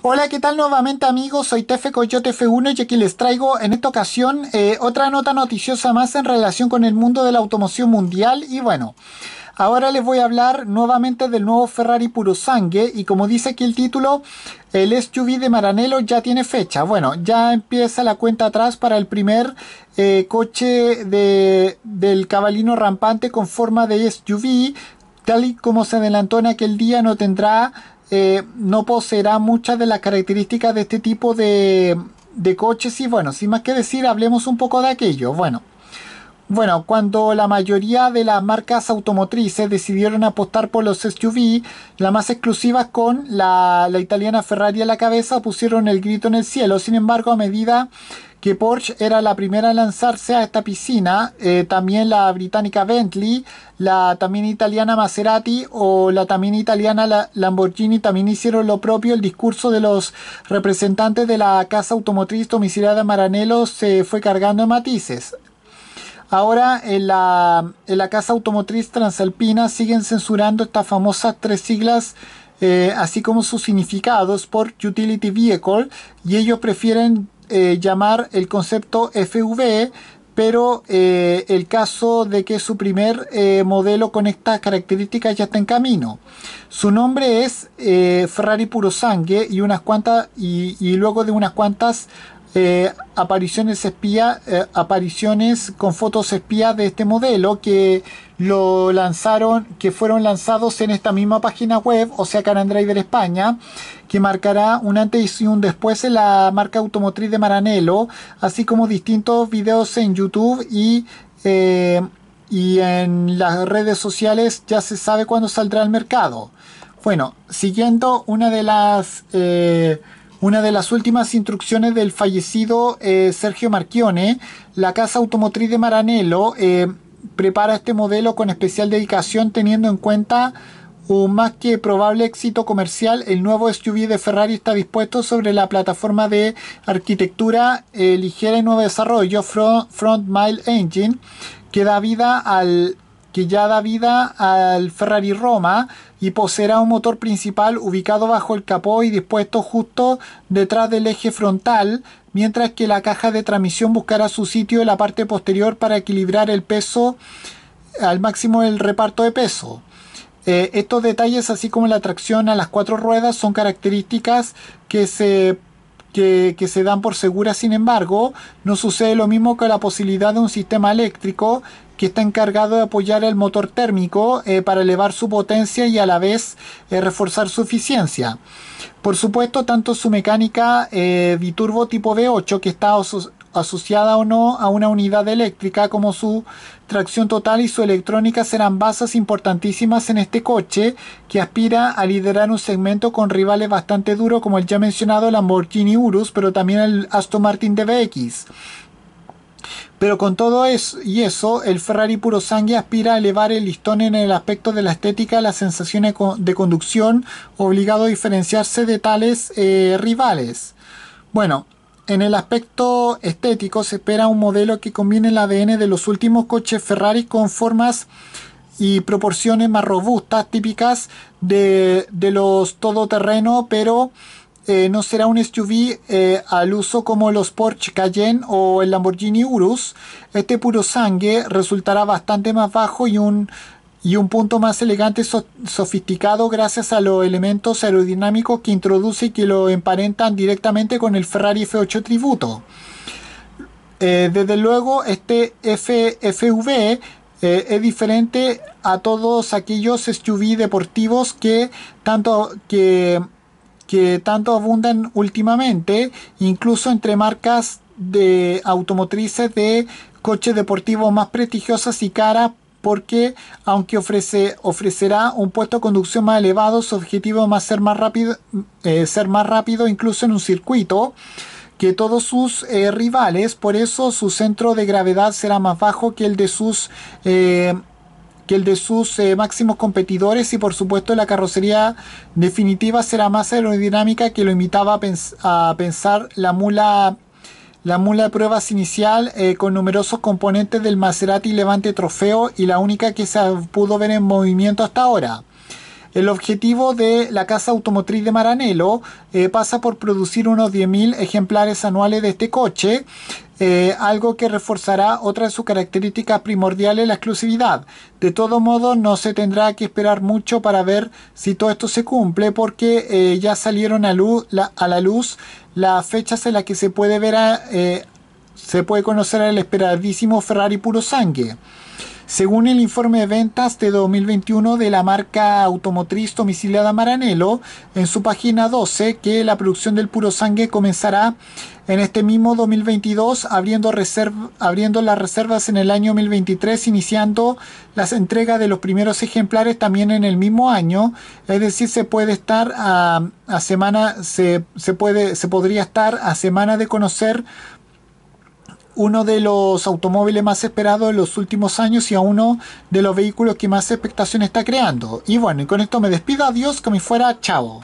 Hola, ¿qué tal nuevamente amigos? Soy Tefe Coyote F1 y aquí les traigo en esta ocasión eh, otra nota noticiosa más en relación con el mundo de la automoción mundial y bueno... Ahora les voy a hablar nuevamente del nuevo Ferrari Puro Sangue y como dice aquí el título, el SUV de Maranello ya tiene fecha. Bueno, ya empieza la cuenta atrás para el primer eh, coche del cabalino rampante con forma de SUV. Tal y como se adelantó en aquel día, no tendrá eh, no poseerá muchas de las características de este tipo de, de coches y bueno, sin más que decir, hablemos un poco de aquello. Bueno, bueno, cuando la mayoría de las marcas automotrices decidieron apostar por los SUV, las más exclusivas con la, italiana Ferrari a la cabeza pusieron el grito en el cielo. Sin embargo, a medida que Porsche era la primera en lanzarse a esta piscina, eh, también la británica Bentley, la también italiana Maserati o la también italiana Lamborghini también hicieron lo propio. El discurso de los representantes de la casa automotriz domiciliada Maranello se fue cargando de matices. Ahora en la, Casa Automotriz Transalpina siguen censurando estas famosas tres siglas eh, así como sus significados por Utility Vehicle y ellos prefieren eh, llamar el concepto FV pero eh, el caso de que su primer modelo con estas características ya está en camino. Su nombre es Ferrari Puro Sangue y, unas cuantas, y, y luego de unas cuantas eh, apariciones espía, eh, apariciones con fotos espías de este modelo que lo lanzaron, que fueron lanzados en esta misma página web, o sea, Caran de España, que marcará un antes y un después en la marca automotriz de Maranello, así como distintos videos en YouTube y eh, y en las redes sociales ya se sabe cuándo saldrá al mercado. Bueno, siguiendo una de las eh, una de las últimas instrucciones del fallecido eh, Sergio Marchione, la casa automotriz de Maranello eh, prepara este modelo con especial dedicación teniendo en cuenta un más que probable éxito comercial, el nuevo SUV de Ferrari está dispuesto sobre la plataforma de arquitectura eh, ligera y nuevo desarrollo front Mile Engine que da vida al que ya da vida al Ferrari Roma y poseerá un motor principal ubicado bajo el capó y dispuesto justo detrás del eje frontal, mientras que la caja de transmisión buscará su sitio en la parte posterior para equilibrar el peso al máximo el reparto de peso. Eh, estos detalles, así como la tracción a las cuatro ruedas, son características que se que, se dan por seguras, sin embargo, no sucede lo mismo que la posibilidad de un sistema eléctrico que está encargado de apoyar el motor térmico eh, para elevar su potencia y a la vez eh, reforzar su eficiencia. Por supuesto, tanto su mecánica eh, biturbo tipo V8, que está asociada o no a una unidad eléctrica, como su tracción total y su electrónica serán bases importantísimas en este coche que aspira a liderar un segmento con rivales bastante duros como el ya mencionado Lamborghini Urus, pero también el Aston Martin DBX. Pero con todo eso y eso, el Ferrari puro sangue aspira a elevar el listón en el aspecto de la estética, la sensación de conducción, obligado a diferenciarse de tales eh, rivales. Bueno, en el aspecto estético se espera un modelo que combine el ADN de los últimos coches Ferrari con formas y proporciones más robustas, típicas de, de los todoterreno, pero eh, no será un SUV eh, al uso como los Porsche Cayenne o el Lamborghini Urus. Este puro sangue resultará bastante más bajo y un, y un punto más elegante y sofisticado gracias a los elementos aerodinámicos que introduce y que lo emparentan directamente con el Ferrari F8 Tributo. Eh, desde luego, este FFV es diferente a todos aquellos SUV deportivos que tanto que que tanto abundan últimamente, incluso entre marcas de automotrices de coches deportivos más prestigiosas y caras porque aunque ofrece, ofrecerá un puesto de conducción más elevado, su objetivo es ser más rápido, eh, ser más rápido incluso en un circuito que todos sus eh, rivales, por eso su centro de gravedad será más bajo que el de sus eh, el de sus eh, máximos competidores y por supuesto la carrocería definitiva será más aerodinámica que lo invitaba a, pensar la mula la mula de pruebas inicial eh, con numerosos componentes del Maserati Levante Trofeo y la única que se pudo ver en movimiento hasta ahora. El objetivo de la casa automotriz de Maranello eh, pasa por producir unos 10.000 ejemplares anuales de este coche eh, algo que reforzará otra de sus características primordiales, la exclusividad. De todo modo, no se tendrá que esperar mucho para ver si todo esto se cumple, porque eh, ya salieron a, luz, la, a la luz las fechas en las que se puede ver eh, se puede conocer el esperadísimo Ferrari puro sangre según el informe de ventas de 2021 de la marca automotriz domiciliada Maranelo, en su página 12, que la producción del puro sangue comenzará en este mismo 2022, abriendo, abriendo las reservas en el año 2023, iniciando las entregas de los primeros ejemplares también en el mismo año. Es decir, se puede estar a, semana, se, puede, se podría estar a semana de conocer uno de los automóviles más esperados en los últimos años y a uno de los vehículos que más expectación está creando. Y bueno, y con esto me despido, adiós, como fuera, chavo